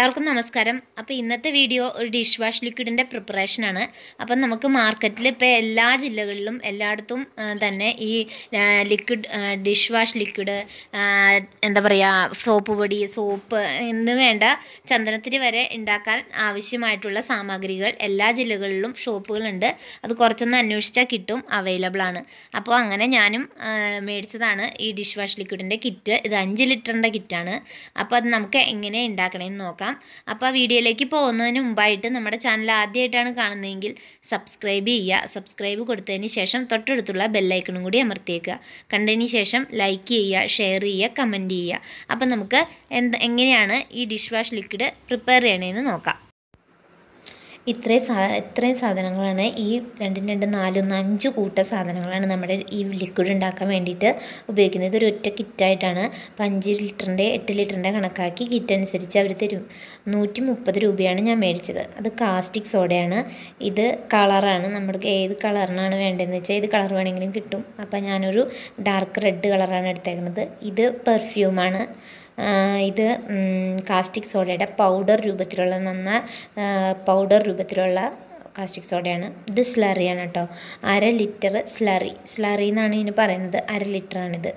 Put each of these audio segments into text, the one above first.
എല്ലാവർക്കും നമസ്കാരം അപ്പോൾ ഇന്നത്തെ വീഡിയോ ഒരു ഡിഷ് വാഷ് ലിക്വിഡിൻ്റെ പ്രിപ്പറേഷനാണ് അപ്പം നമുക്ക് മാർക്കറ്റിൽ ഇപ്പോൾ എല്ലാ ജില്ലകളിലും എല്ലായിടത്തും തന്നെ ഈ ലിക്വിഡ് ഡിഷ് വാഷ് ലിക്വിഡ് എന്താ പറയുക സോപ്പ് പൊടി സോപ്പ് എന്ന് വേണ്ട ചന്ദനത്തിരി വരെ ഉണ്ടാക്കാൻ ആവശ്യമായിട്ടുള്ള സാമഗ്രികൾ എല്ലാ ജില്ലകളിലും ഷോപ്പുകളുണ്ട് അത് കുറച്ചൊന്ന് അന്വേഷിച്ചാൽ കിട്ടും അവൈലബിൾ ആണ് അപ്പോൾ അങ്ങനെ ഞാനും മേടിച്ചതാണ് ഈ ഡിഷ് വാഷ് ലിക്വിഡിൻ്റെ കിറ്റ് ഇത് അഞ്ച് ലിറ്ററിൻ്റെ കിറ്റാണ് അപ്പോൾ അത് നമുക്ക് എങ്ങനെ ഉണ്ടാക്കണമെന്ന് നോക്കാം നോക്കാം അപ്പോൾ വീഡിയോയിലേക്ക് പോകുന്നതിന് മുമ്പായിട്ട് നമ്മുടെ ചാനൽ ആദ്യമായിട്ടാണ് കാണുന്നതെങ്കിൽ സബ്സ്ക്രൈബ് ചെയ്യുക സബ്സ്ക്രൈബ് കൊടുത്തതിന് ശേഷം തൊട്ടടുത്തുള്ള ബെല്ലൈക്കണും കൂടി അമർത്തിയേക്കുക കണ്ടതിന് ശേഷം ലൈക്ക് ചെയ്യുക ഷെയർ ചെയ്യുക കമൻറ്റ് ചെയ്യുക അപ്പം നമുക്ക് എന്ത് എങ്ങനെയാണ് ഈ ഡിഷ് വാഷ് ലിക്വിഡ് പ്രിപ്പയർ ചെയ്യണമെന്ന് നോക്കാം ഇത്രയും സാ ഇത്രയും സാധനങ്ങളാണ് ഈ രണ്ടും രണ്ടും നാലൊന്ന് അഞ്ച് കൂട്ട സാധനങ്ങളാണ് നമ്മുടെ ഈ ലിക്വിഡ് ഉണ്ടാക്കാൻ വേണ്ടിയിട്ട് ഉപയോഗിക്കുന്നത് ഇതൊരു ഒറ്റ കിറ്റായിട്ടാണ് അപ്പം അഞ്ച് ലിറ്ററിൻ്റെ എട്ട് ലിറ്ററിൻ്റെ കണക്കാക്കി കിറ്റ് അനുസരിച്ച് അവർ തരും നൂറ്റി മുപ്പത് രൂപയാണ് ഞാൻ മേടിച്ചത് അത് കാസ്റ്റിക് സോഡയാണ് ഇത് കളറാണ് നമ്മൾക്ക് ഏത് കളറിനാണ് വേണ്ടതെന്ന് വെച്ചാൽ ഏത് കളർ വേണമെങ്കിലും കിട്ടും അപ്പം ഞാനൊരു ഡാർക്ക് റെഡ് കളറാണ് എടുത്തേക്കുന്നത് ഇത് പെർഫ്യൂമാണ് ഇത് കാസ്റ്റിക് സോഡയുടെ പൗഡർ രൂപത്തിലുള്ള നന്ന പൗഡർ രൂപത്തിലുള്ള കാസ്റ്റിക് സോഡയാണ് ഇത് സ്ലറിയാണ് കേട്ടോ അര ലിറ്റർ സ്ലറി സ്ലറി എന്നാണ് ഇതിന് പറയുന്നത് അര ലിറ്ററാണിത്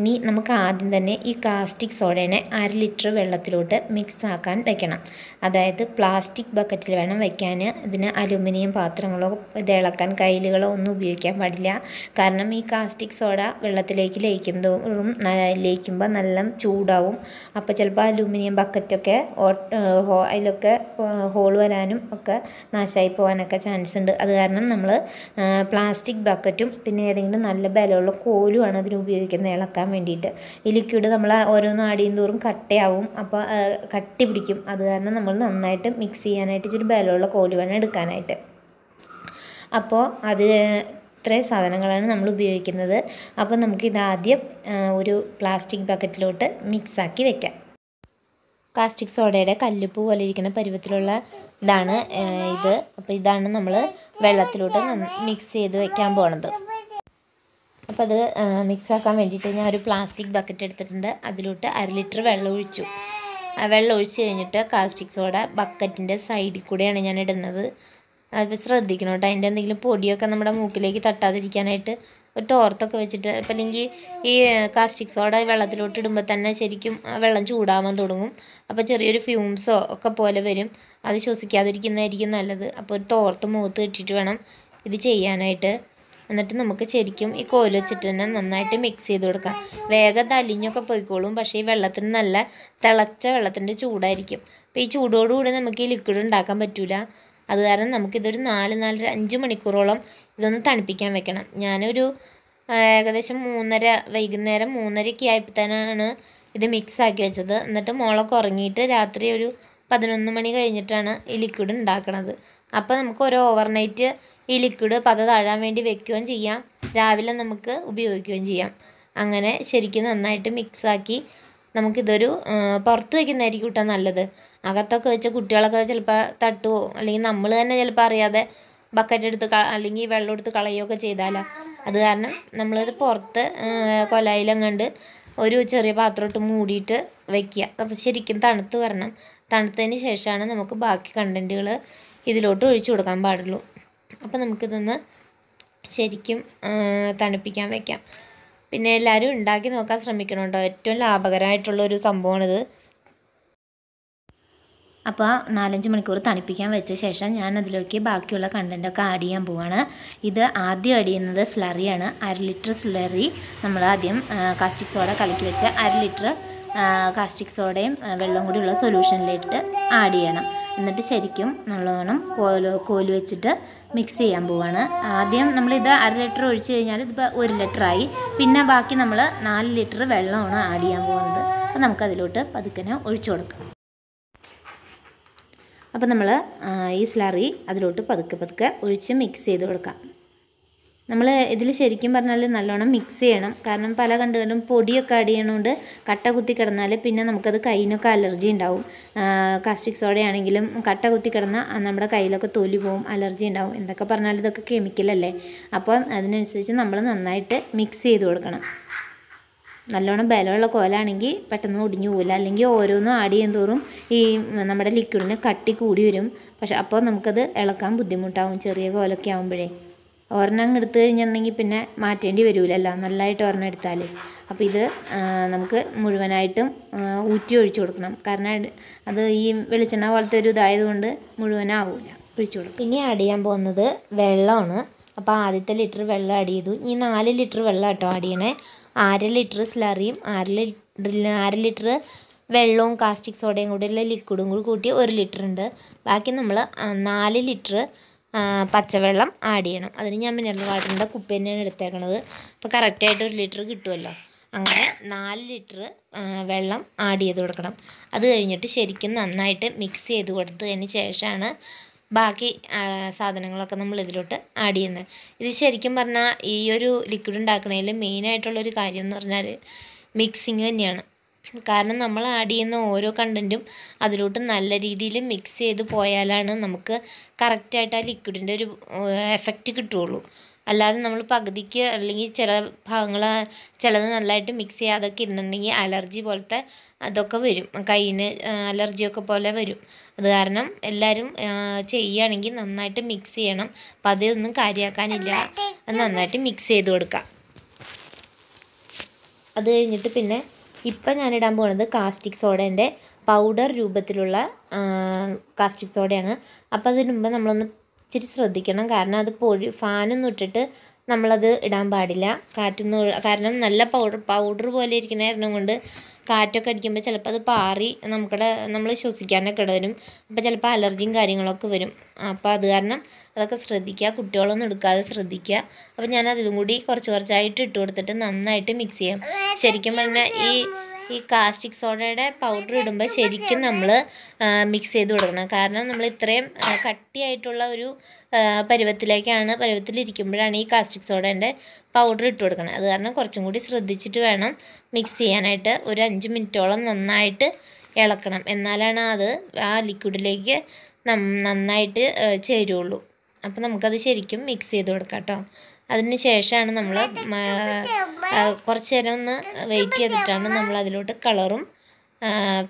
ഇനി നമുക്ക് ആദ്യം തന്നെ ഈ കാസ്റ്റിക് സോഡേനെ അര ലിറ്റർ വെള്ളത്തിലോട്ട് മിക്സ് ആക്കാൻ വെക്കണം അതായത് പ്ലാസ്റ്റിക് ബക്കറ്റിൽ വേണം വെക്കാൻ ഇതിന് അലുമിനിയം പാത്രങ്ങളോ ഇത് ഇളക്കാൻ കയ്യിലുകളോ ഒന്നും ഉപയോഗിക്കാൻ പാടില്ല കാരണം ഈ കാസ്റ്റിക് സോഡ വെള്ളത്തിലേക്ക് ലയിക്കും തോറും ലയിക്കുമ്പോൾ നല്ല ചൂടാവും അപ്പോൾ ചിലപ്പോൾ അലുമിനിയം ബക്കറ്റൊക്കെ അതിലൊക്കെ ഹോൾ വരാനും ഒക്കെ നാശമായി പോകാനൊക്കെ ചാൻസ് ഉണ്ട് അത് കാരണം നമ്മൾ പ്ലാസ്റ്റിക് ബക്കറ്റും പിന്നെ ഏതെങ്കിലും നല്ല ബലമുള്ള കോലുമാണ് അതിന് ഉപയോഗിക്കുന്നത് ഇളക്കാൻ കിട്ടാൻ വേണ്ടിയിട്ട് ഈ ലിക്വിഡ് നമ്മൾ ഓരോ നാടിയും തോറും കട്ടയാവും അപ്പോൾ കട്ടി പിടിക്കും അത് കാരണം നമ്മൾ നന്നായിട്ട് മിക്സ് ചെയ്യാനായിട്ട് ഇച്ചിരി ബലമുള്ള കോലി വേണം എടുക്കാനായിട്ട് അപ്പോൾ അത് ഇത്രയും സാധനങ്ങളാണ് നമ്മൾ ഉപയോഗിക്കുന്നത് അപ്പോൾ നമുക്കിത് ആദ്യം ഒരു പ്ലാസ്റ്റിക് ബക്കറ്റിലോട്ട് മിക്സാക്കി വെക്കാം കാസ്റ്റിക് സോഡയുടെ കല്ലുപ്പ് പോലെ ഇരിക്കുന്ന പരുവത്തിലുള്ള ഇതാണ് ഇത് അപ്പോൾ ഇതാണ് നമ്മൾ വെള്ളത്തിലോട്ട് മിക്സ് ചെയ്ത് വെക്കാൻ പോണത് അപ്പോൾ അത് മിക്സാക്കാൻ വേണ്ടിയിട്ട് ഞാൻ ഒരു പ്ലാസ്റ്റിക് ബക്കറ്റ് എടുത്തിട്ടുണ്ട് അതിലോട്ട് അര ലിറ്റർ വെള്ളം ഒഴിച്ചു ആ വെള്ളം ഒഴിച്ച് കഴിഞ്ഞിട്ട് കാസ്റ്റിക് സോഡ ബക്കറ്റിൻ്റെ സൈഡിൽ കൂടെയാണ് ഞാൻ ഇടുന്നത് അതിപ്പോൾ ശ്രദ്ധിക്കണം കേട്ടോ അതിൻ്റെ എന്തെങ്കിലും പൊടിയൊക്കെ നമ്മുടെ മൂക്കിലേക്ക് തട്ടാതിരിക്കാനായിട്ട് ഒരു തോർത്തൊക്കെ വെച്ചിട്ട് ഇപ്പം അല്ലെങ്കിൽ ഈ കാസ്റ്റിക് സോഡ വെള്ളത്തിലോട്ട് ഇടുമ്പോൾ തന്നെ ശരിക്കും വെള്ളം ചൂടാവാൻ തുടങ്ങും അപ്പോൾ ചെറിയൊരു ഫ്യൂംസോ ഒക്കെ പോലെ വരും അത് ശ്വസിക്കാതിരിക്കുന്നതായിരിക്കും നല്ലത് അപ്പോൾ ഒരു തോർത്ത് മുഖത്ത് കെട്ടിയിട്ട് വേണം ഇത് ചെയ്യാനായിട്ട് എന്നിട്ട് നമുക്ക് ശരിക്കും ഈ കോയിൽ വെച്ചിട്ട് തന്നെ നന്നായിട്ട് മിക്സ് ചെയ്ത് കൊടുക്കാം വേഗം തലിഞ്ഞൊക്കെ പോയിക്കോളും പക്ഷേ ഈ വെള്ളത്തിന് നല്ല തിളച്ച വെള്ളത്തിൻ്റെ ചൂടായിരിക്കും അപ്പോൾ ഈ ചൂടോടുകൂടി നമുക്ക് ഈ ലിക്വിഡ് ഉണ്ടാക്കാൻ പറ്റില്ല അത് കാരണം നമുക്കിതൊരു നാല് നാലര അഞ്ച് മണിക്കൂറോളം ഇതൊന്ന് തണുപ്പിക്കാൻ വെക്കണം ഞാനൊരു ഏകദേശം മൂന്നര വൈകുന്നേരം മൂന്നരയ്ക്ക് ആയപ്പോഴത്തേനാണ് ഇത് മിക്സ് ആക്കി വെച്ചത് എന്നിട്ട് മോളൊക്കെ ഉറങ്ങിയിട്ട് രാത്രി ഒരു പതിനൊന്ന് മണി കഴിഞ്ഞിട്ടാണ് ഈ ലിക്വിഡ് ഉണ്ടാക്കണത് അപ്പോൾ നമുക്ക് ഒരു ഓവർനൈറ്റ് ഈ ലിക്വിഡ് പത താഴാൻ വേണ്ടി വെക്കുകയും ചെയ്യാം രാവിലെ നമുക്ക് ഉപയോഗിക്കുകയും ചെയ്യാം അങ്ങനെ ശരിക്കും നന്നായിട്ട് മിക്സാക്കി നമുക്കിതൊരു പുറത്ത് വയ്ക്കുന്നതായിരിക്കും കിട്ടാൻ നല്ലത് അകത്തൊക്കെ വെച്ച് കുട്ടികളൊക്കെ ചിലപ്പോൾ തട്ടുവോ അല്ലെങ്കിൽ നമ്മൾ തന്നെ ചിലപ്പോൾ അറിയാതെ ബക്കറ്റ് എടുത്ത് അല്ലെങ്കിൽ വെള്ളം എടുത്ത് കളയുകയൊക്കെ ചെയ്താലോ അത് കാരണം നമ്മളത് പുറത്ത് കൊലയിലും കണ്ട് ഒരു ചെറിയ പാത്രം ഇട്ട് മൂടിയിട്ട് വെക്കുക അപ്പോൾ ശരിക്കും തണുത്ത് വരണം തണുത്തതിന് ശേഷമാണ് നമുക്ക് ബാക്കി കണ്ടൻറ്റുകൾ ഇതിലോട്ട് ഒഴിച്ചു കൊടുക്കാൻ പാടുള്ളൂ അപ്പോൾ നമുക്കിതൊന്ന് ശരിക്കും തണുപ്പിക്കാൻ വയ്ക്കാം പിന്നെ എല്ലാവരും ഉണ്ടാക്കി നോക്കാൻ ശ്രമിക്കണം കേട്ടോ ഏറ്റവും ലാഭകരമായിട്ടുള്ളൊരു സംഭവമാണിത് അപ്പോൾ നാലഞ്ച് മണിക്കൂർ തണുപ്പിക്കാൻ വെച്ച ശേഷം ഞാൻ അതിലേക്ക് ബാക്കിയുള്ള കണ്ടൻറ്റൊക്കെ ആഡ് ചെയ്യാൻ പോവാണ് ഇത് ആദ്യം ആഡ് ചെയ്യുന്നത് സ്ലറിയാണ് അര ലിറ്റർ സ്ലറി നമ്മൾ ആദ്യം കാസ്റ്റിക് സോഡ കലക്കി വെച്ച അര ലിറ്റർ കാസ്റ്റിക് സോഡയും വെള്ളം കൂടി ഉള്ള സൊല്യൂഷനിലിട്ട് ആഡ് ചെയ്യണം എന്നിട്ട് ശരിക്കും നല്ലോണം കോല് കോല് വെച്ചിട്ട് മിക്സ് ചെയ്യാൻ പോവാണ് ആദ്യം നമ്മളിത് അര ലിറ്റർ ഒഴിച്ച് കഴിഞ്ഞാൽ ഇതിപ്പോൾ ഒരു ലിറ്ററായി പിന്നെ ബാക്കി നമ്മൾ നാല് ലിറ്റർ വെള്ളമാണ് ആഡ് ചെയ്യാൻ പോകുന്നത് അപ്പോൾ നമുക്കതിലോട്ട് പതുക്കനെ ഒഴിച്ചു കൊടുക്കാം അപ്പോൾ നമ്മൾ ഈ സ്ലറി അതിലോട്ട് പതുക്കെ പതുക്കെ ഒഴിച്ച് മിക്സ് ചെയ്ത് കൊടുക്കാം നമ്മൾ ഇതിൽ ശരിക്കും പറഞ്ഞാൽ നല്ലോണം മിക്സ് ചെയ്യണം കാരണം പല കണ്ടുകളും പൊടിയൊക്കെ ആഡ് ചെയ്യണോണ്ട് കട്ട കുത്തി കിടന്നാൽ പിന്നെ നമുക്കത് കൈനൊക്കെ അലർജി ഉണ്ടാവും കാസ്റ്റിക് സോഡയാണെങ്കിലും കട്ട കുത്തി കിടന്നാൽ നമ്മുടെ കയ്യിലൊക്കെ തൊലി പോവും അലർജി ഉണ്ടാവും എന്തൊക്കെ പറഞ്ഞാലും ഇതൊക്കെ കെമിക്കലല്ലേ അപ്പോൾ അതിനനുസരിച്ച് നമ്മൾ നന്നായിട്ട് മിക്സ് ചെയ്ത് കൊടുക്കണം നല്ലോണം ബലമുള്ള കോലാണെങ്കിൽ പെട്ടെന്ന് ഒടിഞ്ഞു പോകില്ല അല്ലെങ്കിൽ ഓരോന്നും ആഡ് ചെയ്യും തോറും ഈ നമ്മുടെ ലിക്വിഡിന് കട്ടി കൂടി വരും പക്ഷെ അപ്പോൾ നമുക്കത് ഇളക്കാൻ ബുദ്ധിമുട്ടാവും ചെറിയ കോലൊക്കെ ആകുമ്പോഴേ ഒരെണ്ണം എടുത്തു കഴിഞ്ഞിട്ടുണ്ടെങ്കിൽ പിന്നെ മാറ്റേണ്ടി വരില്ലല്ലോ നല്ലതായിട്ട് ഒരെണ്ണം എടുത്താൽ അപ്പോൾ ഇത് നമുക്ക് മുഴുവനായിട്ടും ഊറ്റി ഒഴിച്ചു കൊടുക്കണം കാരണം അത് ഈ വെളിച്ചെണ്ണ പോലത്തെ ഒരു ഇതായതുകൊണ്ട് മുഴുവനാവില്ല ഒഴിച്ചു കൊടുക്കും ഇനി ആഡ് ചെയ്യാൻ പോകുന്നത് വെള്ളമാണ് അപ്പോൾ ആദ്യത്തെ ലിറ്റർ വെള്ളം ആഡ് ചെയ്തു ഈ നാല് ലിറ്റർ വെള്ളം കേട്ടോ ആഡ് ചെയ്യണേ അര ലിറ്റർ സ്ലറിയും അര ലിറ്റർ അര ലിറ്റർ വെള്ളവും കാസ്റ്റിക് സോഡയും കൂടെയുള്ള ലിക്വിഡും കൂടി കൂട്ടി ഒരു ലിറ്റർ ഉണ്ട് ബാക്കി നമ്മൾ നാല് ലിറ്റർ പച്ചവെള്ളം ആഡ് ചെയ്യണം അതിന് ഞാൻ മിനറൽ വാട്ടറിൻ്റെ കുപ്പി തന്നെയാണ് എടുത്തേക്കണത് അപ്പോൾ കറക്റ്റായിട്ട് ഒരു ലിറ്റർ കിട്ടുമല്ലോ അങ്ങനെ നാല് ലിറ്റർ വെള്ളം ആഡ് ചെയ്ത് കൊടുക്കണം അത് കഴിഞ്ഞിട്ട് ശരിക്കും നന്നായിട്ട് മിക്സ് ചെയ്ത് കൊടുത്തതിന് ശേഷമാണ് ബാക്കി സാധനങ്ങളൊക്കെ നമ്മൾ ഇതിലോട്ട് ആഡ് ചെയ്യുന്നത് ഇത് ശരിക്കും പറഞ്ഞാൽ ഈ ഒരു ലിക്വിഡ് ഉണ്ടാക്കുന്നതിൽ മെയിനായിട്ടുള്ളൊരു കാര്യം എന്ന് പറഞ്ഞാൽ മിക്സിങ് തന്നെയാണ് കാരണം നമ്മൾ ആഡ് ചെയ്യുന്ന ഓരോ കണ്ടൻറ്റും അതിലോട്ട് നല്ല രീതിയിൽ മിക്സ് ചെയ്ത് പോയാലാണ് നമുക്ക് കറക്റ്റായിട്ട് ആ ലിക്വിഡിൻ്റെ ഒരു എഫക്റ്റ് കിട്ടുകയുള്ളൂ അല്ലാതെ നമ്മൾ പകുതിക്ക് അല്ലെങ്കിൽ ചില ഭാഗങ്ങൾ ചിലത് നല്ലതായിട്ട് മിക്സ് ചെയ്യാതൊക്കെ ഇരുന്നുണ്ടെങ്കിൽ അലർജി പോലത്തെ അതൊക്കെ വരും കയ്യിന് അലർജിയൊക്കെ പോലെ വരും അത് കാരണം എല്ലാവരും ചെയ്യുകയാണെങ്കിൽ നന്നായിട്ട് മിക്സ് ചെയ്യണം അപ്പം അതൊന്നും കാര്യമാക്കാനില്ല അത് നന്നായിട്ട് മിക്സ് ചെയ്ത് കൊടുക്കാം അത് കഴിഞ്ഞിട്ട് പിന്നെ ഇപ്പം ഞാനിടാൻ പോകുന്നത് കാസ്റ്റിക് സോഡേൻ്റെ പൗഡർ രൂപത്തിലുള്ള കാസ്റ്റിക് സോഡയാണ് അപ്പോൾ അതിന് മുമ്പ് നമ്മളൊന്ന് ഇച്ചിരി ശ്രദ്ധിക്കണം കാരണം അത് പൊഴി ഫാനൊന്നും ഇട്ടിട്ട് നമ്മളത് ഇടാൻ പാടില്ല കാറ്റൊന്നും കാരണം നല്ല പൗഡർ പൗഡർ പോലെ ഇരിക്കുന്ന കാരണം കൊണ്ട് കാറ്റൊക്കെ അടിക്കുമ്പോൾ ചിലപ്പോൾ അത് പാറി നമുക്കിടെ നമ്മൾ ശ്വസിക്കാനൊക്കെ ഇട വരും അപ്പോൾ ചിലപ്പോൾ അലർജിയും കാര്യങ്ങളൊക്കെ വരും അപ്പോൾ അത് കാരണം അതൊക്കെ ശ്രദ്ധിക്കുക കുട്ടികളൊന്നും എടുക്കാതെ ശ്രദ്ധിക്കുക അപ്പോൾ ഞാൻ കൂടി കുറച്ച് കുറച്ചായിട്ട് ഇട്ട് കൊടുത്തിട്ട് നന്നായിട്ട് മിക്സ് ചെയ്യാം ശരിക്കും പറഞ്ഞാൽ ഈ ഈ കാസ്റ്റിക് സോഡയുടെ പൗഡർ ഇടുമ്പോൾ ശരിക്കും നമ്മൾ മിക്സ് ചെയ്ത് കൊടുക്കണം കാരണം നമ്മൾ ഇത്രയും കട്ടിയായിട്ടുള്ള ഒരു പരുവത്തിലേക്കാണ് പരുവത്തിലിരിക്കുമ്പോഴാണ് ഈ കാസ്റ്റിക് സോഡേൻ്റെ പൗഡർ ഇട്ട് കൊടുക്കണം അത് കാരണം കുറച്ചും കൂടി ശ്രദ്ധിച്ചിട്ട് വേണം മിക്സ് ചെയ്യാനായിട്ട് ഒരു അഞ്ച് മിനിറ്റോളം നന്നായിട്ട് ഇളക്കണം എന്നാലാണ് അത് ആ ലിക്വിഡിലേക്ക് നന്നായിട്ട് ചേരുള്ളൂ അപ്പോൾ നമുക്കത് ശരിക്കും മിക്സ് ചെയ്ത് കൊടുക്കാം കേട്ടോ അതിന് ശേഷമാണ് നമ്മൾ കുറച്ച് നേരം ഒന്ന് വെയിറ്റ് ചെയ്തിട്ടാണ് നമ്മൾ അതിലോട്ട് കളറും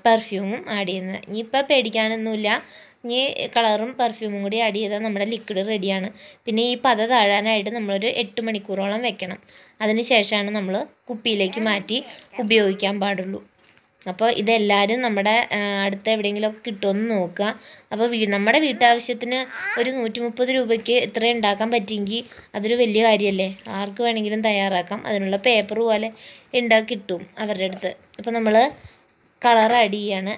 പെർഫ്യൂമും ആഡ് ചെയ്യുന്നത് ഇനിയിപ്പോൾ പേടിക്കാനൊന്നുമില്ല ഇനി കളറും പെർഫ്യൂമും കൂടി ആഡ് ചെയ്താൽ നമ്മുടെ ലിക്വിഡ് റെഡിയാണ് പിന്നെ ഈ പത താഴാനായിട്ട് നമ്മളൊരു എട്ട് മണിക്കൂറോളം വെക്കണം അതിന് ശേഷമാണ് നമ്മൾ കുപ്പിയിലേക്ക് മാറ്റി ഉപയോഗിക്കാൻ പാടുള്ളൂ അപ്പോൾ ഇതെല്ലാവരും നമ്മുടെ അടുത്ത് എവിടെയെങ്കിലുമൊക്കെ കിട്ടുമെന്ന് നോക്കുക അപ്പോൾ വീ നമ്മുടെ വീട്ടാവശ്യത്തിന് ഒരു നൂറ്റി മുപ്പത് രൂപയ്ക്ക് ഇത്രയും ഉണ്ടാക്കാൻ പറ്റിയെങ്കിൽ അതൊരു വലിയ കാര്യമല്ലേ ആർക്ക് വേണമെങ്കിലും തയ്യാറാക്കാം അതിനുള്ള പേപ്പർ പോലെ ഉണ്ടാക്കി കിട്ടും അവരുടെ അടുത്ത് അപ്പോൾ നമ്മൾ കളർ ആഡ് ചെയ്യാണ്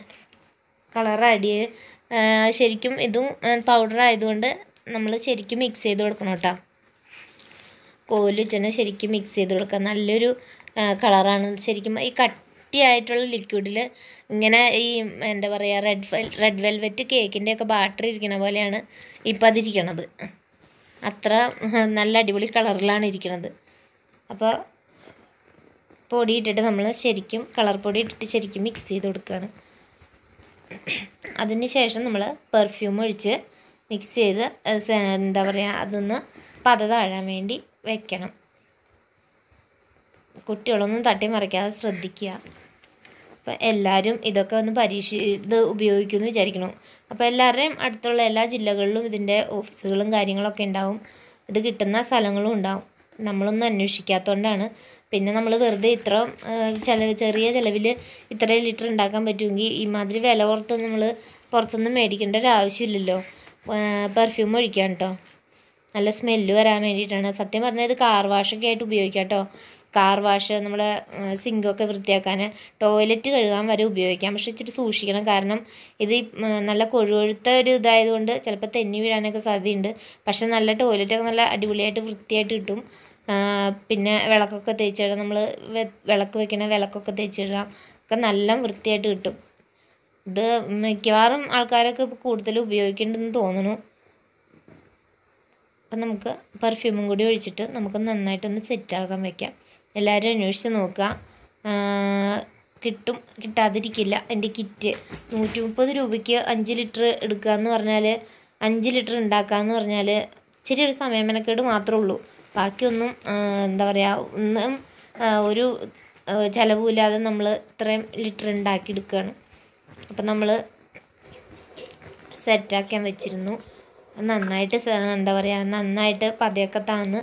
കളർ ആഡ് ചെയ്ത് ശരിക്കും ഇതും പൗഡർ ആയതുകൊണ്ട് നമ്മൾ ശരിക്കും മിക്സ് ചെയ്ത് കൊടുക്കണം കേട്ടോ കോലു ശരിക്കും മിക്സ് ചെയ്ത് കൊടുക്കുക നല്ലൊരു കളറാണ് ശരിക്കും ഈ കട്ട് കട്ടിയായിട്ടുള്ള ലിക്വിഡിൽ ഇങ്ങനെ ഈ എന്താ പറയുക റെഡ് റെഡ് വെൽവെറ്റ് കേക്കിൻ്റെ ഒക്കെ ബാറ്ററി ഇരിക്കണ പോലെയാണ് ഇപ്പം അതിരിക്കണത് അത്ര നല്ല അടിപൊളി കളറിലാണ് ഇരിക്കണത് അപ്പോൾ പൊടി ഇട്ടിട്ട് നമ്മൾ ശരിക്കും കളർ പൊടി ഇട്ടിട്ട് ശരിക്കും മിക്സ് ചെയ്ത് കൊടുക്കുകയാണ് അതിന് ശേഷം നമ്മൾ പെർഫ്യൂം ഒഴിച്ച് മിക്സ് ചെയ്ത് എന്താ പറയുക അതൊന്ന് പത താഴാൻ വേണ്ടി വെക്കണം കുട്ടികളൊന്നും തട്ടി മറിക്കാതെ ശ്രദ്ധിക്കുക അപ്പോൾ എല്ലാവരും ഇതൊക്കെ ഒന്ന് പരീക്ഷ ഇത് ഉപയോഗിക്കുമെന്ന് വിചാരിക്കണം അപ്പോൾ എല്ലാവരുടെയും അടുത്തുള്ള എല്ലാ ജില്ലകളിലും ഇതിൻ്റെ ഓഫീസുകളും കാര്യങ്ങളൊക്കെ ഉണ്ടാവും ഇത് കിട്ടുന്ന സ്ഥലങ്ങളും ഉണ്ടാവും നമ്മളൊന്നും അന്വേഷിക്കാത്തതുകൊണ്ടാണ് പിന്നെ നമ്മൾ വെറുതെ ഇത്ര ചിലവ് ചെറിയ ചിലവിൽ ഇത്ര ലിറ്റർ ഉണ്ടാക്കാൻ പറ്റുമെങ്കിൽ ഇമാതിരി വില കുറത്ത് നമ്മൾ പുറത്തുനിന്ന് മേടിക്കേണ്ട ഒരു ആവശ്യമില്ലല്ലോ പെർഫ്യൂം ഒഴിക്കാം കേട്ടോ നല്ല സ്മെല്ല് വരാൻ വേണ്ടിയിട്ടാണ് സത്യം പറഞ്ഞാൽ ഇത് കാർ വാഷൊക്കെ ആയിട്ട് ഉപയോഗിക്കാം കേട്ടോ കാർ വാഷ് നമ്മുടെ സിങ്കൊക്കെ വൃത്തിയാക്കാൻ ടോയ്ലറ്റ് കഴുകാൻ വരെ ഉപയോഗിക്കാം പക്ഷേ ഇച്ചിരി സൂക്ഷിക്കണം കാരണം ഇത് നല്ല കൊഴുകൊഴുത്ത ഒരു ഇതായതുകൊണ്ട് ചിലപ്പോൾ തെന്നി വീഴാനൊക്കെ സാധ്യതയുണ്ട് പക്ഷെ നല്ല ടോയ്ലറ്റൊക്കെ നല്ല അടിപൊളിയായിട്ട് വൃത്തിയായിട്ട് കിട്ടും പിന്നെ വിളക്കൊക്കെ തേച്ച് കഴുകാം നമ്മൾ വിളക്ക് വെക്കണ വിളക്കൊക്കെ തേച്ച് കഴുകാം ഒക്കെ നല്ല വൃത്തിയായിട്ട് കിട്ടും ഇത് മിക്കവാറും ആൾക്കാരൊക്കെ ഇപ്പോൾ കൂടുതൽ ഉപയോഗിക്കേണ്ടെന്ന് തോന്നുന്നു അപ്പം നമുക്ക് പെർഫ്യൂമും കൂടി ഒഴിച്ചിട്ട് നമുക്ക് നന്നായിട്ടൊന്ന് സെറ്റാക്കാൻ വയ്ക്കാം എല്ലാവരും അന്വേഷിച്ച് നോക്കുക കിട്ടും കിട്ടാതിരിക്കില്ല എൻ്റെ കിറ്റ് നൂറ്റി മുപ്പത് രൂപയ്ക്ക് അഞ്ച് ലിറ്റർ എടുക്കുക എന്ന് പറഞ്ഞാൽ അഞ്ച് ലിറ്റർ ഉണ്ടാക്കുക എന്ന് പറഞ്ഞാൽ ഇച്ചിരി ഒരു സമയമനക്കേട് മാത്രമേ ഉള്ളൂ ബാക്കിയൊന്നും എന്താ പറയുക ഒന്നും ഒരു ചിലവുമില്ലാതെ നമ്മൾ ഇത്രയും ലിറ്റർ ഉണ്ടാക്കി എടുക്കുകയാണ് അപ്പം നമ്മൾ സെറ്റാക്കാൻ വെച്ചിരുന്നു നന്നായിട്ട് എന്താ പറയുക നന്നായിട്ട് പതയൊക്കെ താന്ന്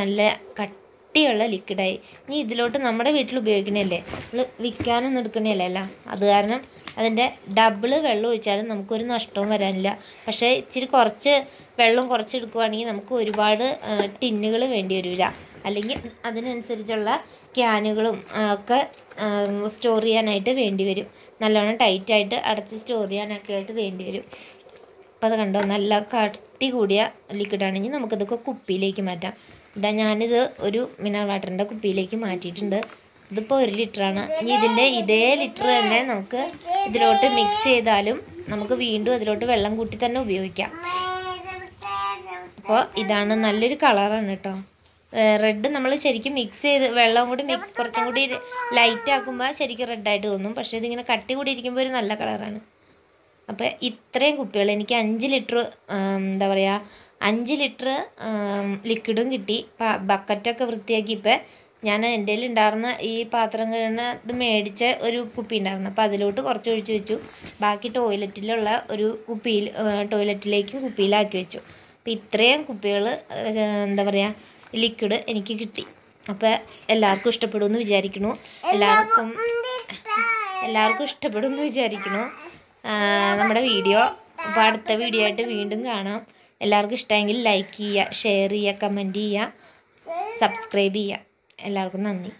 നല്ല കട്ട് കട്ടിയുള്ള ലിക്വിഡായി ഇനി ഇതിലോട്ട് നമ്മുടെ വീട്ടിൽ ഉപയോഗിക്കണല്ലേ നമ്മൾ വിൽക്കാനൊന്നും എടുക്കണല്ലേ അല്ല അത് കാരണം അതിൻ്റെ ഡബിള് വെള്ളം ഒഴിച്ചാലും നമുക്കൊരു നഷ്ടവും വരാനില്ല പക്ഷേ ഇച്ചിരി കുറച്ച് വെള്ളം കുറച്ച് എടുക്കുവാണെങ്കിൽ നമുക്ക് ഒരുപാട് ടിന്നുകൾ വേണ്ടി വരില്ല അല്ലെങ്കിൽ അതിനനുസരിച്ചുള്ള ക്യാനുകളും ഒക്കെ സ്റ്റോർ ചെയ്യാനായിട്ട് വേണ്ടി വരും നല്ലോണം ടൈറ്റായിട്ട് അടച്ച് സ്റ്റോർ ചെയ്യാനൊക്കെ ആയിട്ട് വേണ്ടി വരും അപ്പോൾ അത് കണ്ടോ നല്ല കട്ടി കൂടിയ ലിക്വിഡാണെങ്കിൽ നമുക്കിതൊക്കെ കുപ്പിയിലേക്ക് മാറ്റാം ഇതാ ഞാനിത് ഒരു മിനറൽ വാട്ടറിൻ്റെ കുപ്പിയിലേക്ക് മാറ്റിയിട്ടുണ്ട് ഇതിപ്പോൾ ഒരു ലിറ്ററാണ് ഇനി ഇതിൻ്റെ ഇതേ ലിറ്റർ തന്നെ നമുക്ക് ഇതിലോട്ട് മിക്സ് ചെയ്താലും നമുക്ക് വീണ്ടും അതിലോട്ട് വെള്ളം കൂട്ടി തന്നെ ഉപയോഗിക്കാം അപ്പോൾ ഇതാണ് നല്ലൊരു കളറാണ് കേട്ടോ റെഡ് നമ്മൾ ശരിക്കും മിക്സ് ചെയ്ത് വെള്ളം കൂടി മിക്സ് കുറച്ചും കൂടി ലൈറ്റ് ആക്കുമ്പോൾ ശരിക്കും റെഡായിട്ട് തോന്നും പക്ഷേ ഇതിങ്ങനെ കട്ടി കൂടി ഇരിക്കുമ്പോൾ ഒരു നല്ല കളറാണ് അപ്പോൾ ഇത്രയും കുപ്പികൾ എനിക്ക് അഞ്ച് ലിറ്റർ എന്താ പറയുക അഞ്ച് ലിറ്റർ ലിക്വിഡും കിട്ടി ബക്കറ്റൊക്കെ വൃത്തിയാക്കി ഇപ്പോൾ ഞാൻ എൻ്റെ ഉണ്ടായിരുന്ന ഈ പാത്രം കഴിഞ്ഞ ഇത് മേടിച്ച ഒരു കുപ്പി ഉണ്ടായിരുന്നു അപ്പോൾ അതിലോട്ട് കുറച്ച് ഒഴിച്ച് വെച്ചു ബാക്കി ടോയ്ലറ്റിലുള്ള ഒരു കുപ്പിയിൽ ടോയ്ലറ്റിലേക്ക് കുപ്പിയിലാക്കി വെച്ചു അപ്പോൾ ഇത്രയും കുപ്പികൾ എന്താ പറയുക ലിക്വിഡ് എനിക്ക് കിട്ടി അപ്പോൾ എല്ലാവർക്കും ഇഷ്ടപ്പെടുമെന്ന് വിചാരിക്കുന്നു എല്ലാവർക്കും എല്ലാവർക്കും ഇഷ്ടപ്പെടുമെന്ന് വിചാരിക്കുന്നു നമ്മുടെ വീഡിയോ അപ്പോൾ അടുത്ത വീഡിയോ ആയിട്ട് വീണ്ടും കാണാം എല്ലാവർക്കും ഇഷ്ടമെങ്കിൽ ലൈക്ക് ചെയ്യുക ഷെയർ ചെയ്യുക കമൻറ്റ് ചെയ്യുക സബ്സ്ക്രൈബ് ചെയ്യുക എല്ലാവർക്കും നന്ദി